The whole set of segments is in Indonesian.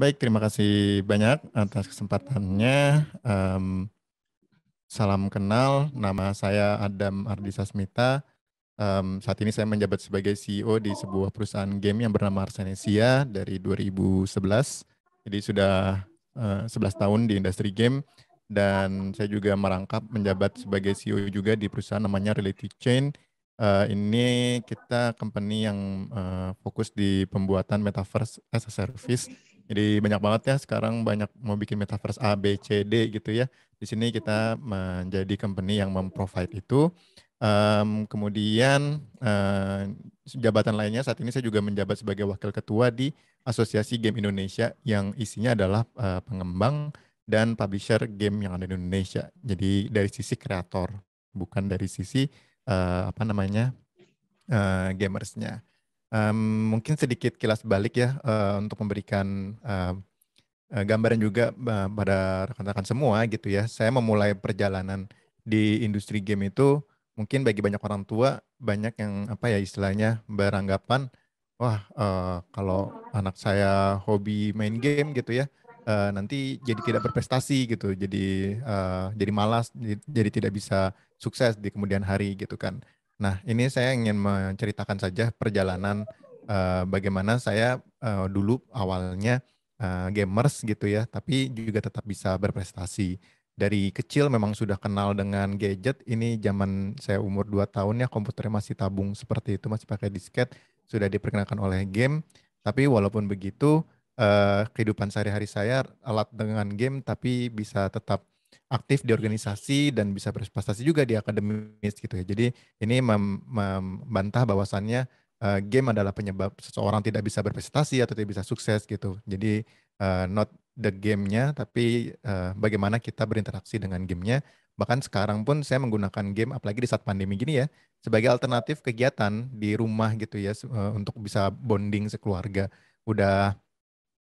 Baik, terima kasih banyak atas kesempatannya. Um, salam kenal, nama saya Adam Ardisa Smita. Um, saat ini saya menjabat sebagai CEO di sebuah perusahaan game yang bernama Arsenesia dari 2011. Jadi sudah uh, eh, 11 tahun di industri game dan saya juga merangkap menjabat sebagai CEO juga di perusahaan namanya Reality Chain. Uh, ini kita company yang uh, fokus di pembuatan metaverse as a service jadi banyak banget ya sekarang banyak mau bikin metaverse A, B, C, D gitu ya. Di sini kita menjadi company yang memprovide itu. Um, kemudian uh, jabatan lainnya saat ini saya juga menjabat sebagai wakil ketua di Asosiasi Game Indonesia yang isinya adalah uh, pengembang dan publisher game yang ada di Indonesia. Jadi dari sisi kreator, bukan dari sisi uh, apa namanya uh, gamersnya. Um, mungkin sedikit kilas balik ya uh, untuk memberikan uh, gambaran juga uh, pada rekan-rekan semua gitu ya. Saya memulai perjalanan di industri game itu mungkin bagi banyak orang tua banyak yang apa ya istilahnya beranggapan wah uh, kalau anak saya hobi main game gitu ya uh, nanti jadi tidak berprestasi gitu jadi uh, jadi malas jadi tidak bisa sukses di kemudian hari gitu kan Nah, ini saya ingin menceritakan saja perjalanan uh, bagaimana saya uh, dulu awalnya uh, gamers gitu ya, tapi juga tetap bisa berprestasi. Dari kecil memang sudah kenal dengan gadget. Ini zaman saya umur 2 tahun ya komputernya masih tabung seperti itu, masih pakai disket, sudah diperkenalkan oleh game. Tapi walaupun begitu uh, kehidupan sehari-hari saya alat dengan game tapi bisa tetap aktif di organisasi dan bisa berprestasi juga di akademis gitu ya. Jadi ini membantah bahwasannya uh, game adalah penyebab seseorang tidak bisa berprestasi atau tidak bisa sukses gitu. Jadi uh, not the gamenya, tapi uh, bagaimana kita berinteraksi dengan gamenya. Bahkan sekarang pun saya menggunakan game, apalagi di saat pandemi gini ya, sebagai alternatif kegiatan di rumah gitu ya, untuk bisa bonding sekeluarga. Udah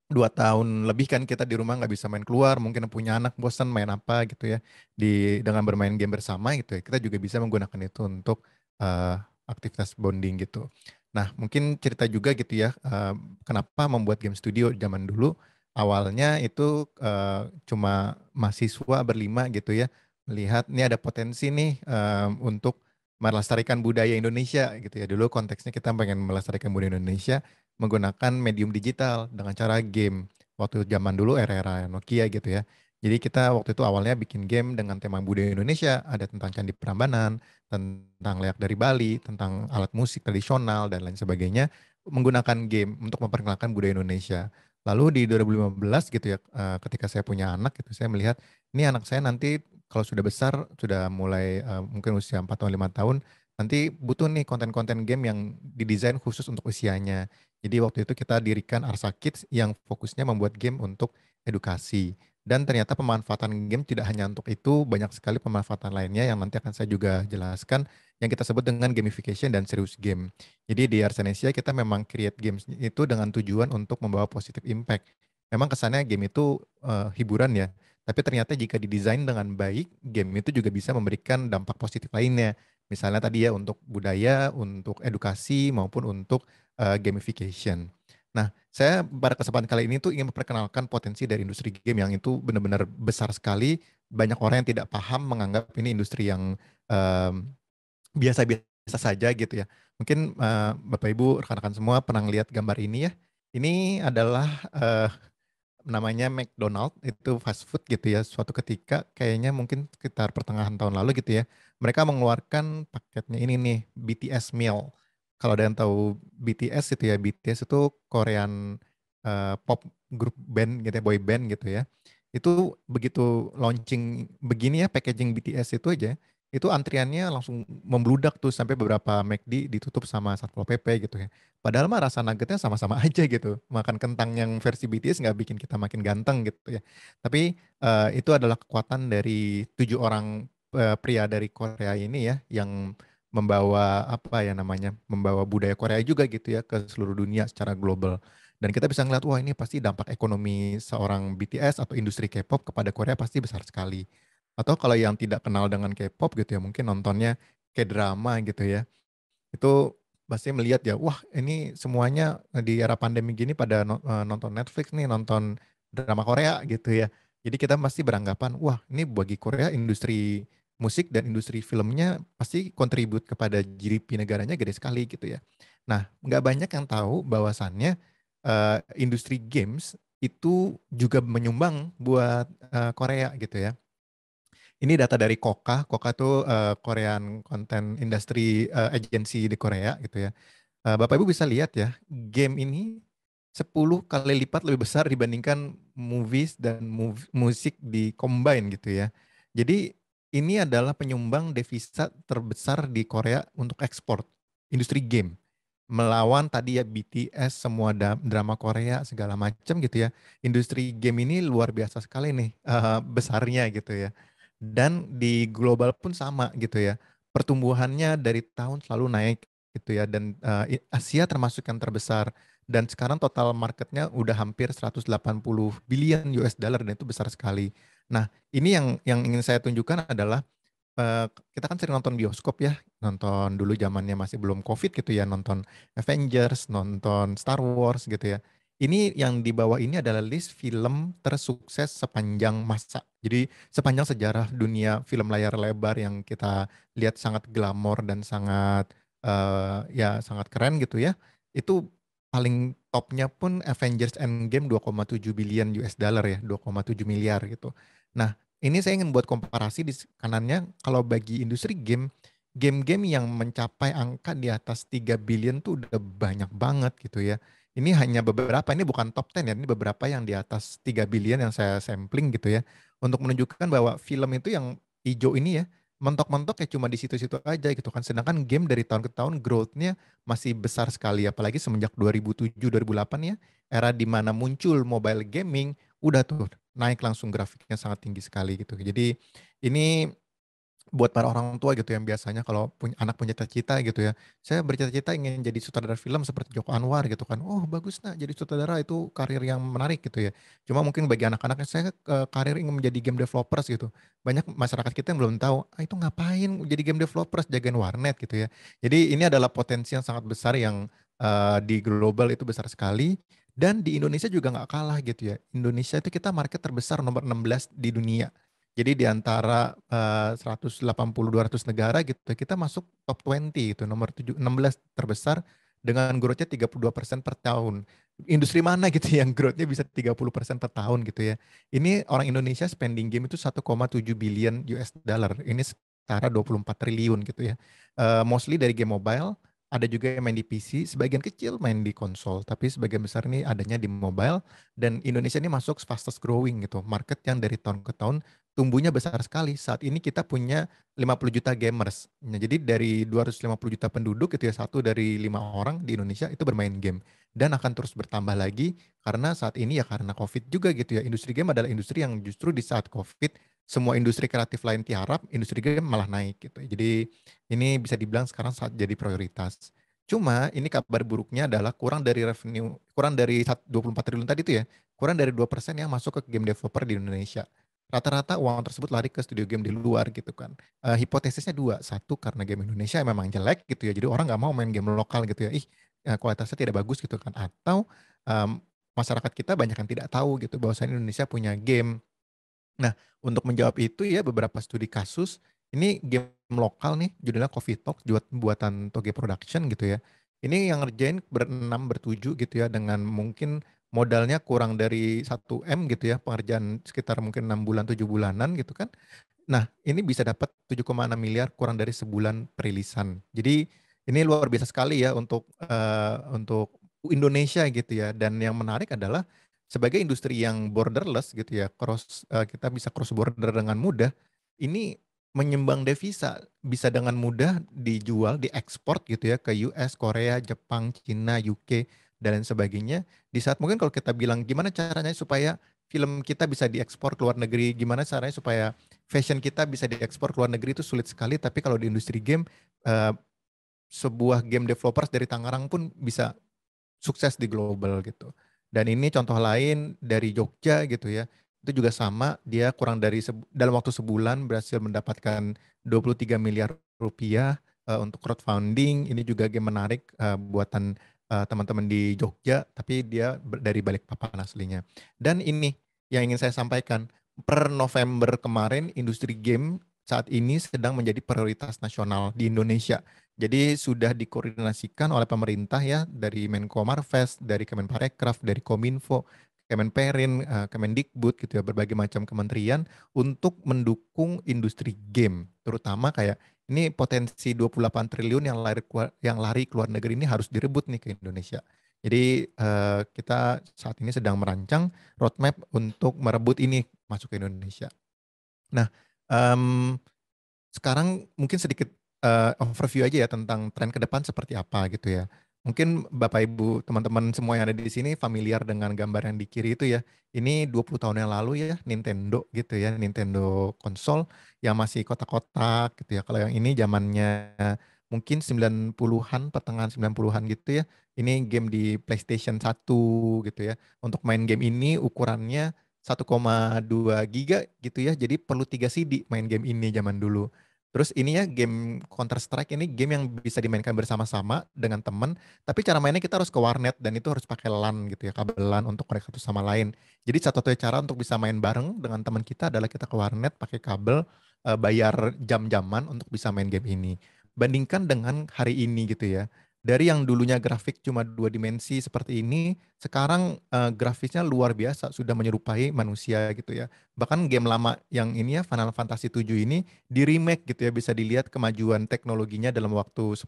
dua tahun lebih kan kita di rumah nggak bisa main keluar mungkin punya anak bosan main apa gitu ya di dengan bermain game bersama gitu ya kita juga bisa menggunakan itu untuk uh, aktivitas bonding gitu nah mungkin cerita juga gitu ya uh, kenapa membuat game studio zaman dulu awalnya itu uh, cuma mahasiswa berlima gitu ya melihat ini ada potensi nih um, untuk melestarikan budaya Indonesia gitu ya dulu konteksnya kita pengen melestarikan budaya Indonesia menggunakan medium digital dengan cara game. Waktu zaman dulu era-era Nokia gitu ya. Jadi kita waktu itu awalnya bikin game dengan tema budaya Indonesia, ada tentang Candi Prambanan, tentang layak dari Bali, tentang alat musik tradisional, dan lain sebagainya, menggunakan game untuk memperkenalkan budaya Indonesia. Lalu di 2015 gitu ya, eh, ketika saya punya anak gitu, saya melihat, ini anak saya nanti kalau sudah besar, sudah mulai eh, mungkin usia 4 tahun, lima tahun, nanti butuh nih konten-konten game yang didesain khusus untuk usianya. Jadi waktu itu kita dirikan Arsa Kids yang fokusnya membuat game untuk edukasi. Dan ternyata pemanfaatan game tidak hanya untuk itu, banyak sekali pemanfaatan lainnya yang nanti akan saya juga jelaskan yang kita sebut dengan gamification dan serius game. Jadi di Arsenesia kita memang create games itu dengan tujuan untuk membawa positif impact. Memang kesannya game itu uh, hiburan ya, tapi ternyata jika didesain dengan baik, game itu juga bisa memberikan dampak positif lainnya Misalnya tadi ya untuk budaya, untuk edukasi maupun untuk uh, gamification. Nah, saya pada kesempatan kali ini tuh ingin memperkenalkan potensi dari industri game yang itu benar-benar besar sekali. Banyak orang yang tidak paham menganggap ini industri yang biasa biasa-biasa saja gitu ya. Mungkin uh, Bapak Ibu rekan-rekan semua pernah lihat gambar ini ya. Ini adalah uh, namanya McDonald itu fast food gitu ya suatu ketika kayaknya mungkin sekitar pertengahan tahun lalu gitu ya mereka mengeluarkan paketnya ini nih BTS meal kalau ada yang tahu BTS itu ya BTS itu Korean uh, pop group band gitu ya boy band gitu ya itu begitu launching begini ya packaging BTS itu aja itu antriannya langsung membludak tuh sampai beberapa McD ditutup sama Satpol PP gitu ya. Padahal mah rasa nuggetnya sama-sama aja gitu. Makan kentang yang versi BTS nggak bikin kita makin ganteng gitu ya. Tapi uh, itu adalah kekuatan dari tujuh orang uh, pria dari Korea ini ya yang membawa apa ya namanya membawa budaya Korea juga gitu ya ke seluruh dunia secara global dan kita bisa ngeliat wah ini pasti dampak ekonomi seorang BTS atau industri K-pop kepada Korea pasti besar sekali atau kalau yang tidak kenal dengan K-pop gitu ya mungkin nontonnya kayak drama gitu ya itu pasti melihat ya wah ini semuanya di era pandemi gini pada e, nonton Netflix nih nonton drama Korea gitu ya jadi kita masih beranggapan wah ini bagi Korea industri musik dan industri filmnya pasti kontribut kepada GDP negaranya gede sekali gitu ya nah nggak banyak yang tahu bahwasannya uh, industri games itu juga menyumbang buat uh, Korea gitu ya ini data dari Koka. Koka tuh uh, Korean Content Industry uh, Agency di Korea gitu ya. Uh, Bapak Ibu bisa lihat ya, game ini 10 kali lipat lebih besar dibandingkan movies dan mov musik di combine gitu ya. Jadi ini adalah penyumbang devisa terbesar di Korea untuk ekspor industri game melawan tadi ya BTS semua drama Korea segala macam gitu ya industri game ini luar biasa sekali nih uh, besarnya gitu ya dan di global pun sama gitu ya pertumbuhannya dari tahun selalu naik gitu ya dan uh, Asia termasuk yang terbesar dan sekarang total marketnya udah hampir 180 billion US dollar dan itu besar sekali. Nah ini yang yang ingin saya tunjukkan adalah uh, kita kan sering nonton bioskop ya nonton dulu zamannya masih belum covid gitu ya nonton Avengers nonton Star Wars gitu ya ini yang di bawah ini adalah list film tersukses sepanjang masa. Jadi sepanjang sejarah dunia film layar lebar yang kita lihat sangat glamor dan sangat uh, ya sangat keren gitu ya. Itu paling topnya pun Avengers Endgame 2,7 billion US dollar ya, 2,7 miliar gitu. Nah, ini saya ingin buat komparasi di kanannya kalau bagi industri game game-game yang mencapai angka di atas 3 billion tuh udah banyak banget gitu ya ini hanya beberapa, ini bukan top 10 ya, ini beberapa yang di atas 3 billion yang saya sampling gitu ya. Untuk menunjukkan bahwa film itu yang hijau ini ya, mentok-mentok ya cuma di situ-situ aja gitu kan. Sedangkan game dari tahun ke tahun growth-nya masih besar sekali. Apalagi semenjak 2007-2008 ya, era di mana muncul mobile gaming, udah tuh naik langsung grafiknya sangat tinggi sekali gitu. Jadi ini buat para orang tua gitu yang biasanya kalau punya anak punya cita-cita gitu ya saya bercita-cita ingin jadi sutradara film seperti Joko Anwar gitu kan oh bagus nah jadi sutradara itu karir yang menarik gitu ya cuma mungkin bagi anak-anaknya saya eh, karir ingin menjadi game developers gitu banyak masyarakat kita yang belum tahu ah, itu ngapain jadi game developers jagain warnet gitu ya jadi ini adalah potensi yang sangat besar yang uh, di global itu besar sekali dan di Indonesia juga nggak kalah gitu ya Indonesia itu kita market terbesar nomor 16 di dunia jadi di antara eh, uh, 180-200 negara gitu, kita masuk top 20 itu nomor 7, 16 terbesar dengan growth-nya 32 persen per tahun. Industri mana gitu yang growth-nya bisa 30 persen per tahun gitu ya. Ini orang Indonesia spending game itu 1,7 billion US dollar. Ini setara 24 triliun gitu ya. Uh, mostly dari game mobile, ada juga yang main di PC, sebagian kecil main di konsol, tapi sebagian besar ini adanya di mobile dan Indonesia ini masuk fastest growing gitu, market yang dari tahun ke tahun tumbuhnya besar sekali. Saat ini kita punya 50 juta gamers. Nah, jadi dari 250 juta penduduk itu ya satu dari lima orang di Indonesia itu bermain game dan akan terus bertambah lagi karena saat ini ya karena Covid juga gitu ya. Industri game adalah industri yang justru di saat Covid semua industri kreatif lain tiarap, industri game malah naik gitu. Jadi ini bisa dibilang sekarang saat jadi prioritas. Cuma ini kabar buruknya adalah kurang dari revenue, kurang dari 24 triliun tadi itu ya, kurang dari 2% yang masuk ke game developer di Indonesia. Rata-rata uang tersebut lari ke studio game di luar gitu kan. Uh, hipotesisnya dua, satu karena game Indonesia memang jelek gitu ya, jadi orang nggak mau main game lokal gitu ya, ih eh, kualitasnya tidak bagus gitu kan. Atau um, masyarakat kita banyak yang tidak tahu gitu bahwa Indonesia punya game Nah, untuk menjawab itu ya beberapa studi kasus ini game lokal nih judulnya Coffee Talk buatan Toge Production gitu ya. Ini yang ngerjain berenam bertujuh gitu ya dengan mungkin modalnya kurang dari 1 M gitu ya, pengerjaan sekitar mungkin 6 bulan 7 bulanan gitu kan. Nah, ini bisa dapat 7,6 miliar kurang dari sebulan perilisan. Jadi ini luar biasa sekali ya untuk uh, untuk Indonesia gitu ya. Dan yang menarik adalah sebagai industri yang borderless gitu ya cross uh, kita bisa cross border dengan mudah ini menyumbang devisa bisa dengan mudah dijual diekspor gitu ya ke US Korea Jepang Cina UK dan lain sebagainya di saat mungkin kalau kita bilang gimana caranya supaya film kita bisa diekspor ke luar negeri gimana caranya supaya fashion kita bisa diekspor ke luar negeri itu sulit sekali tapi kalau di industri game uh, sebuah game developers dari Tangerang pun bisa sukses di global gitu dan ini contoh lain dari Jogja gitu ya. Itu juga sama, dia kurang dari dalam waktu sebulan berhasil mendapatkan 23 miliar rupiah uh, untuk crowdfunding. Ini juga game menarik uh, buatan eh, teman-teman uh, di Jogja, tapi dia dari balik papan aslinya. Dan ini yang ingin saya sampaikan, per November kemarin industri game saat ini sedang menjadi prioritas nasional di Indonesia. Jadi sudah dikoordinasikan oleh pemerintah ya dari Menko Marves, dari Kemenparekraf, dari Kominfo, Kemenperin, eh, Kemendikbud gitu ya berbagai macam kementerian untuk mendukung industri game terutama kayak ini potensi 28 triliun yang lari keluar, yang lari ke luar negeri ini harus direbut nih ke Indonesia. Jadi eh, kita saat ini sedang merancang roadmap untuk merebut ini masuk ke Indonesia. Nah, Um, sekarang mungkin sedikit uh, overview aja ya tentang tren ke depan seperti apa gitu ya. Mungkin Bapak Ibu, teman-teman semua yang ada di sini familiar dengan gambar yang di kiri itu ya. Ini 20 tahun yang lalu ya Nintendo gitu ya, Nintendo konsol yang masih kotak-kotak gitu ya. Kalau yang ini zamannya mungkin 90-an, pertengahan 90-an gitu ya. Ini game di PlayStation 1 gitu ya. Untuk main game ini ukurannya 1,2 giga gitu ya. Jadi perlu 3 CD main game ini zaman dulu. Terus ini ya game Counter Strike ini game yang bisa dimainkan bersama-sama dengan teman, tapi cara mainnya kita harus ke warnet dan itu harus pakai LAN gitu ya, kabel LAN untuk mereka satu sama lain. Jadi satu-satunya cara untuk bisa main bareng dengan teman kita adalah kita ke warnet pakai kabel eh, bayar jam-jaman untuk bisa main game ini. Bandingkan dengan hari ini gitu ya dari yang dulunya grafik cuma dua dimensi seperti ini, sekarang uh, grafisnya luar biasa, sudah menyerupai manusia gitu ya. Bahkan game lama yang ini ya, Final Fantasy 7 ini, di remake gitu ya, bisa dilihat kemajuan teknologinya dalam waktu 10-20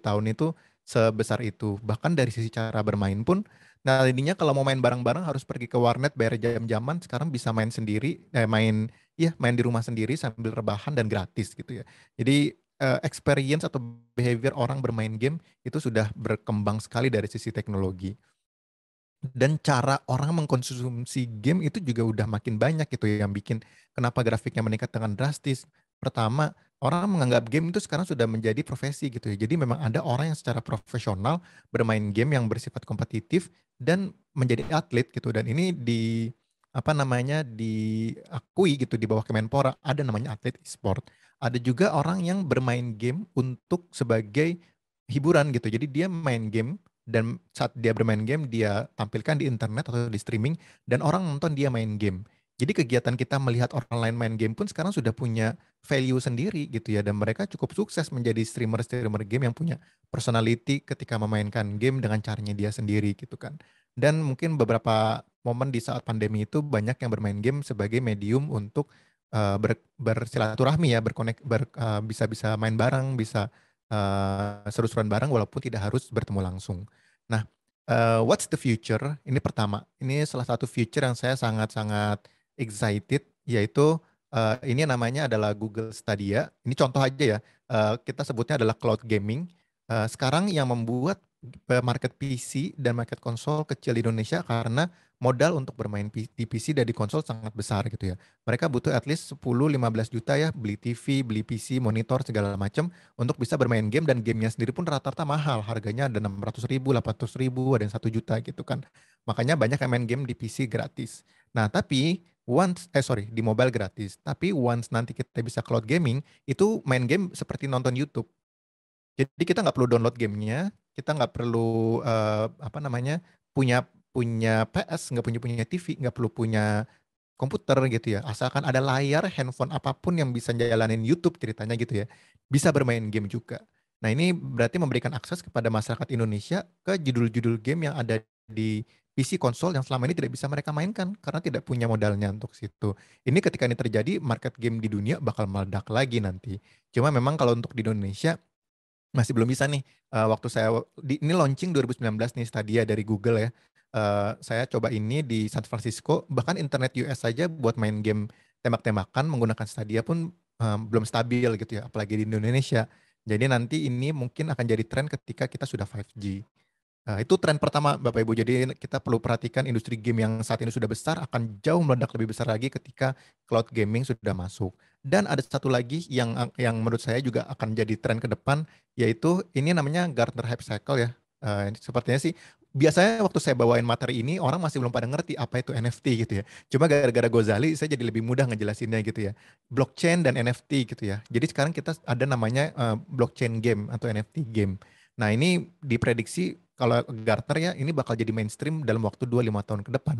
tahun itu sebesar itu. Bahkan dari sisi cara bermain pun, nah tadinya kalau mau main bareng-bareng harus pergi ke warnet bayar jam-jaman, sekarang bisa main sendiri, eh, main iya, main di rumah sendiri sambil rebahan dan gratis gitu ya. Jadi Eh, experience atau behavior orang bermain game itu sudah berkembang sekali dari sisi teknologi dan cara orang mengkonsumsi game itu juga udah makin banyak gitu yang bikin kenapa grafiknya meningkat dengan drastis. Pertama, orang menganggap game itu sekarang sudah menjadi profesi gitu ya. Jadi memang ada orang yang secara profesional bermain game yang bersifat kompetitif dan menjadi atlet gitu dan ini di apa namanya diakui gitu di bawah Kemenpora ada namanya atlet e-sport. Ada juga orang yang bermain game untuk sebagai hiburan gitu. Jadi dia main game dan saat dia bermain game dia tampilkan di internet atau di streaming dan orang nonton dia main game. Jadi kegiatan kita melihat orang lain main game pun sekarang sudah punya value sendiri gitu ya dan mereka cukup sukses menjadi streamer-streamer game yang punya personality ketika memainkan game dengan caranya dia sendiri gitu kan. Dan mungkin beberapa momen di saat pandemi itu banyak yang bermain game sebagai medium untuk Eh, ber, bersilaturahmi ya berkonek ber, uh, eh, bisa bisa main bareng bisa uh, seru-seruan bareng walaupun tidak harus bertemu langsung nah uh, what's the future ini pertama ini salah satu future yang saya sangat-sangat excited yaitu uh, ini namanya adalah Google Stadia ini contoh aja ya uh, kita sebutnya adalah cloud gaming uh, sekarang yang membuat market PC dan market konsol kecil di Indonesia karena modal untuk bermain di PC dan di konsol sangat besar gitu ya. Mereka butuh at least 10-15 juta ya beli TV, beli PC, monitor segala macam untuk bisa bermain game dan gamenya sendiri pun rata-rata mahal. Harganya ada 600 ribu, 800 ribu, ada yang 1 juta gitu kan. Makanya banyak yang main game di PC gratis. Nah tapi once eh sorry di mobile gratis tapi once nanti kita bisa cloud gaming itu main game seperti nonton YouTube jadi kita nggak perlu download gamenya kita nggak perlu uh, apa namanya punya punya PS, nggak punya punya TV, nggak perlu punya komputer gitu ya. Asalkan ada layar handphone apapun yang bisa jalanin YouTube ceritanya gitu ya. Bisa bermain game juga. Nah, ini berarti memberikan akses kepada masyarakat Indonesia ke judul-judul game yang ada di PC konsol yang selama ini tidak bisa mereka mainkan karena tidak punya modalnya untuk situ. Ini ketika ini terjadi, market game di dunia bakal meledak lagi nanti. Cuma memang kalau untuk di Indonesia masih belum bisa nih uh, waktu saya di, ini launching 2019 nih Stadia dari Google ya. Uh, saya coba ini di San Francisco bahkan internet US saja buat main game tembak-tembakan menggunakan Stadia pun um, belum stabil gitu ya apalagi di Indonesia. Jadi nanti ini mungkin akan jadi tren ketika kita sudah 5G. Nah, itu tren pertama Bapak Ibu. Jadi kita perlu perhatikan industri game yang saat ini sudah besar akan jauh meledak lebih besar lagi ketika cloud gaming sudah masuk. Dan ada satu lagi yang yang menurut saya juga akan jadi tren ke depan yaitu ini namanya Gartner Hype Cycle ya. Uh, sepertinya sih biasanya waktu saya bawain materi ini orang masih belum pada ngerti apa itu NFT gitu ya. Cuma gara-gara Gozali saya jadi lebih mudah ngejelasinnya gitu ya. Blockchain dan NFT gitu ya. Jadi sekarang kita ada namanya uh, blockchain game atau NFT game. Nah ini diprediksi kalau Gartner ya ini bakal jadi mainstream dalam waktu 2-5 tahun ke depan.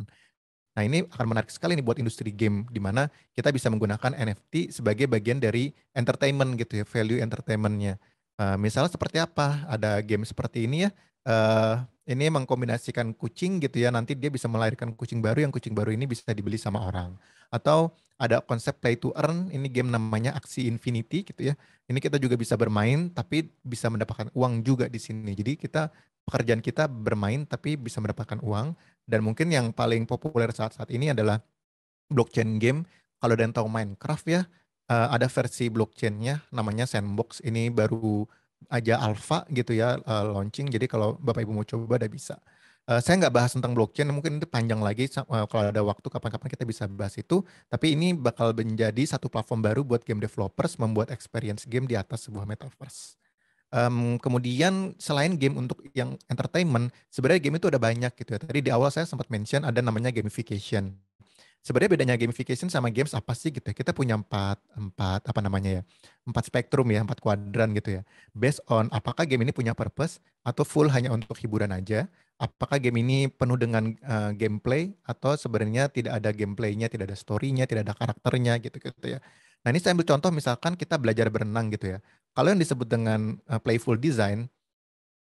Nah ini akan menarik sekali nih buat industri game di mana kita bisa menggunakan NFT sebagai bagian dari entertainment gitu ya, value entertainmentnya. Uh, misalnya seperti apa? Ada game seperti ini ya, uh, ini mengkombinasikan kucing gitu ya, nanti dia bisa melahirkan kucing baru, yang kucing baru ini bisa dibeli sama orang. Atau ada konsep play to earn, ini game namanya Aksi Infinity gitu ya. Ini kita juga bisa bermain, tapi bisa mendapatkan uang juga di sini. Jadi kita pekerjaan kita bermain tapi bisa mendapatkan uang dan mungkin yang paling populer saat-saat ini adalah blockchain game. Kalau dan tahu Minecraft ya, eh, ada versi blockchainnya namanya Sandbox. Ini baru aja alpha gitu ya eh, launching. Jadi kalau bapak ibu mau coba, ada bisa. Eh, saya nggak bahas tentang blockchain, mungkin itu panjang lagi. kalau ada waktu, kapan-kapan kita bisa bahas itu. Tapi ini bakal menjadi satu platform baru buat game developers membuat experience game di atas sebuah metaverse. Um, kemudian selain game untuk yang entertainment, sebenarnya game itu ada banyak gitu ya. Tadi di awal saya sempat mention ada namanya gamification. Sebenarnya bedanya gamification sama games apa sih gitu ya? Kita punya empat empat apa namanya ya? Empat spektrum ya, empat kuadran gitu ya. Based on apakah game ini punya purpose atau full hanya untuk hiburan aja? Apakah game ini penuh dengan uh, gameplay atau sebenarnya tidak ada gameplaynya, tidak ada storynya, tidak ada karakternya gitu gitu ya? Nah ini saya ambil contoh misalkan kita belajar berenang gitu ya. Kalau yang disebut dengan uh, playful design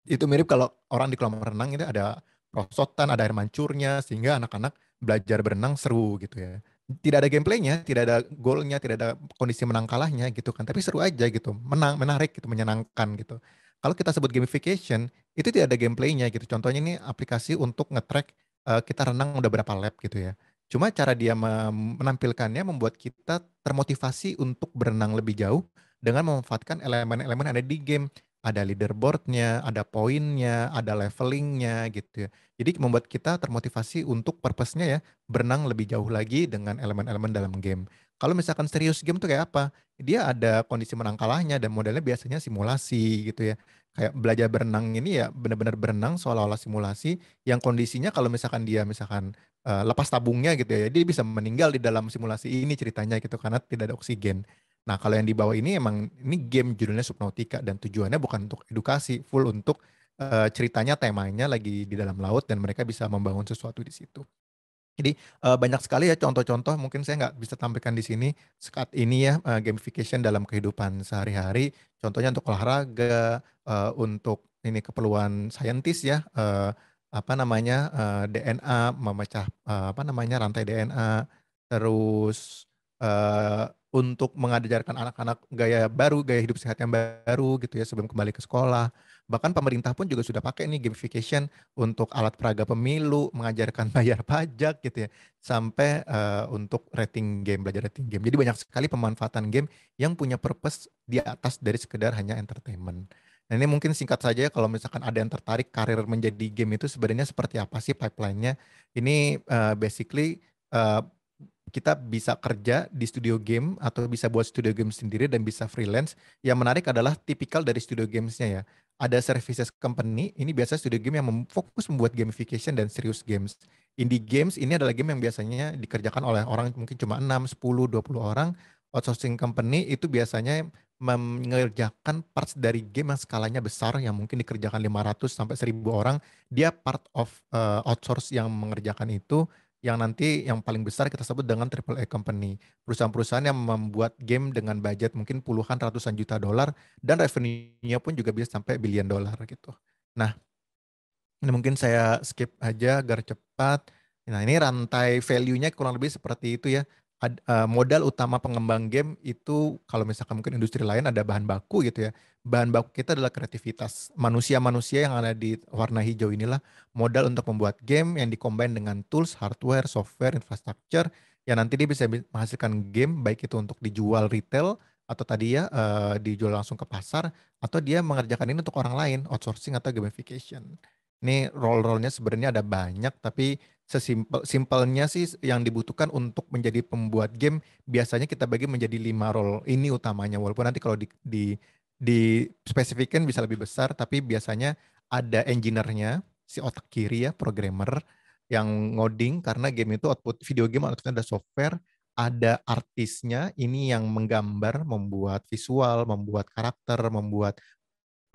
itu mirip kalau orang di kolam renang itu ada prosotan, ada air mancurnya sehingga anak-anak belajar berenang seru gitu ya. Tidak ada gameplaynya, tidak ada golnya, tidak ada kondisi menang kalahnya gitu kan. Tapi seru aja gitu, menang, menarik gitu, menyenangkan gitu. Kalau kita sebut gamification, itu tidak ada gameplaynya gitu. Contohnya ini aplikasi untuk ngetrack uh, kita renang udah berapa lap gitu ya. Cuma cara dia menampilkannya membuat kita termotivasi untuk berenang lebih jauh dengan memanfaatkan elemen-elemen ada di game ada leaderboardnya, ada poinnya, ada levelingnya gitu. ya Jadi membuat kita termotivasi untuk purpose-nya ya berenang lebih jauh lagi dengan elemen-elemen dalam game. Kalau misalkan serius game tuh kayak apa? Dia ada kondisi menang kalahnya dan modelnya biasanya simulasi gitu ya. Kayak belajar berenang ini ya benar-benar berenang seolah-olah simulasi yang kondisinya kalau misalkan dia misalkan uh, lepas tabungnya gitu ya, dia bisa meninggal di dalam simulasi ini ceritanya gitu karena tidak ada oksigen. Nah, kalau yang di bawah ini emang ini game judulnya Subnautica dan tujuannya bukan untuk edukasi, full untuk uh, ceritanya temanya lagi di dalam laut dan mereka bisa membangun sesuatu di situ. Jadi uh, banyak sekali ya contoh-contoh mungkin saya nggak bisa tampilkan di sini saat ini ya uh, gamification dalam kehidupan sehari-hari. Contohnya untuk olahraga, uh, untuk ini keperluan saintis ya uh, apa namanya uh, DNA memecah uh, apa namanya rantai DNA terus uh, untuk mengajarkan anak-anak gaya baru, gaya hidup sehat yang baru gitu ya sebelum kembali ke sekolah. Bahkan pemerintah pun juga sudah pakai nih gamification untuk alat peraga pemilu, mengajarkan bayar pajak gitu ya, sampai uh, untuk rating game, belajar rating game. Jadi banyak sekali pemanfaatan game yang punya purpose di atas dari sekedar hanya entertainment. Nah ini mungkin singkat saja ya kalau misalkan ada yang tertarik karir menjadi game itu sebenarnya seperti apa sih pipeline-nya. Ini uh, basically uh, kita bisa kerja di studio game atau bisa buat studio game sendiri dan bisa freelance. Yang menarik adalah tipikal dari studio gamesnya ya. Ada services company, ini biasa studio game yang fokus membuat gamification dan serius games. Indie games ini adalah game yang biasanya dikerjakan oleh orang mungkin cuma 6, 10, 20 orang. Outsourcing company itu biasanya mengerjakan parts dari game yang skalanya besar yang mungkin dikerjakan 500 sampai 1000 orang. Dia part of uh, outsource yang mengerjakan itu yang nanti yang paling besar kita sebut dengan triple A company. Perusahaan-perusahaan yang membuat game dengan budget mungkin puluhan ratusan juta dolar dan revenue-nya pun juga bisa sampai billion dolar gitu. Nah, ini mungkin saya skip aja agar cepat. Nah, ini rantai value-nya kurang lebih seperti itu ya ad, uh, eh, modal utama pengembang game itu kalau misalkan mungkin industri lain ada bahan baku gitu ya. Bahan baku kita adalah kreativitas. Manusia-manusia yang ada di warna hijau inilah modal untuk membuat game yang dikombin dengan tools, hardware, software, infrastructure yang nanti dia bisa menghasilkan game baik itu untuk dijual retail atau tadi ya uh, dijual langsung ke pasar atau dia mengerjakan ini untuk orang lain outsourcing atau gamification. Ini role-role-nya sebenarnya ada banyak tapi sesimpel simpelnya sih yang dibutuhkan untuk menjadi pembuat game biasanya kita bagi menjadi lima role ini utamanya walaupun nanti kalau di di di spesifikkan bisa lebih besar tapi biasanya ada engineer-nya si otak kiri ya programmer yang ngoding karena game itu output video game outputnya ada software ada artisnya ini yang menggambar membuat visual membuat karakter membuat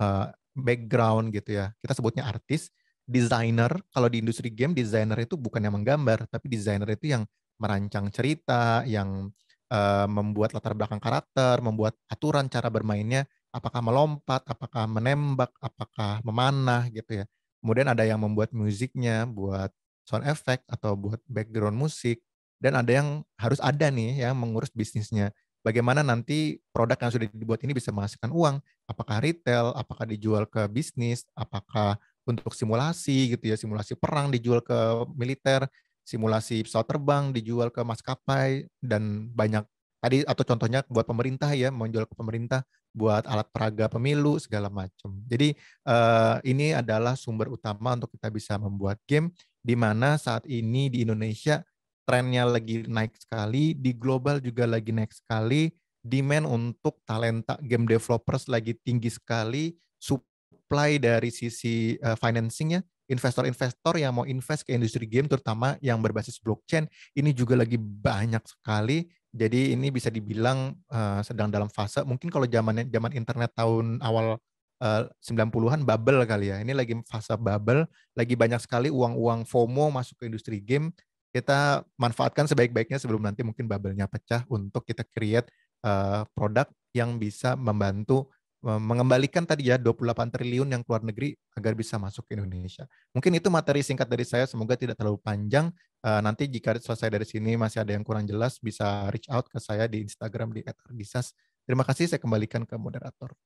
uh, background gitu ya kita sebutnya artis desainer kalau di industri game desainer itu bukan yang menggambar tapi desainer itu yang merancang cerita yang uh, membuat latar belakang karakter membuat aturan cara bermainnya apakah melompat apakah menembak apakah memanah gitu ya kemudian ada yang membuat musiknya buat sound effect atau buat background musik dan ada yang harus ada nih ya, yang mengurus bisnisnya bagaimana nanti produk yang sudah dibuat ini bisa menghasilkan uang apakah retail apakah dijual ke bisnis apakah untuk simulasi gitu ya, simulasi perang dijual ke militer, simulasi pesawat terbang dijual ke maskapai dan banyak tadi atau contohnya buat pemerintah ya mau jual ke pemerintah buat alat peraga pemilu segala macam. Jadi eh, ini adalah sumber utama untuk kita bisa membuat game di mana saat ini di Indonesia trennya lagi naik sekali, di global juga lagi naik sekali, demand untuk talenta game developers lagi tinggi sekali, supply dari sisi uh, financingnya investor-investor yang mau invest ke industri game terutama yang berbasis blockchain ini juga lagi banyak sekali jadi ini bisa dibilang uh, sedang dalam fase mungkin kalau zamannya zaman internet tahun awal uh, eh, 90-an bubble kali ya ini lagi fase bubble lagi banyak sekali uang-uang FOMO masuk ke industri game kita manfaatkan sebaik-baiknya sebelum nanti mungkin bubble-nya pecah untuk kita create uh, produk yang bisa membantu mengembalikan tadi ya 28 triliun yang keluar negeri agar bisa masuk ke Indonesia. Mungkin itu materi singkat dari saya, semoga tidak terlalu panjang. Eh, nanti jika selesai dari sini masih ada yang kurang jelas bisa reach out ke saya di Instagram di @ardisas. Terima kasih, saya kembalikan ke moderator.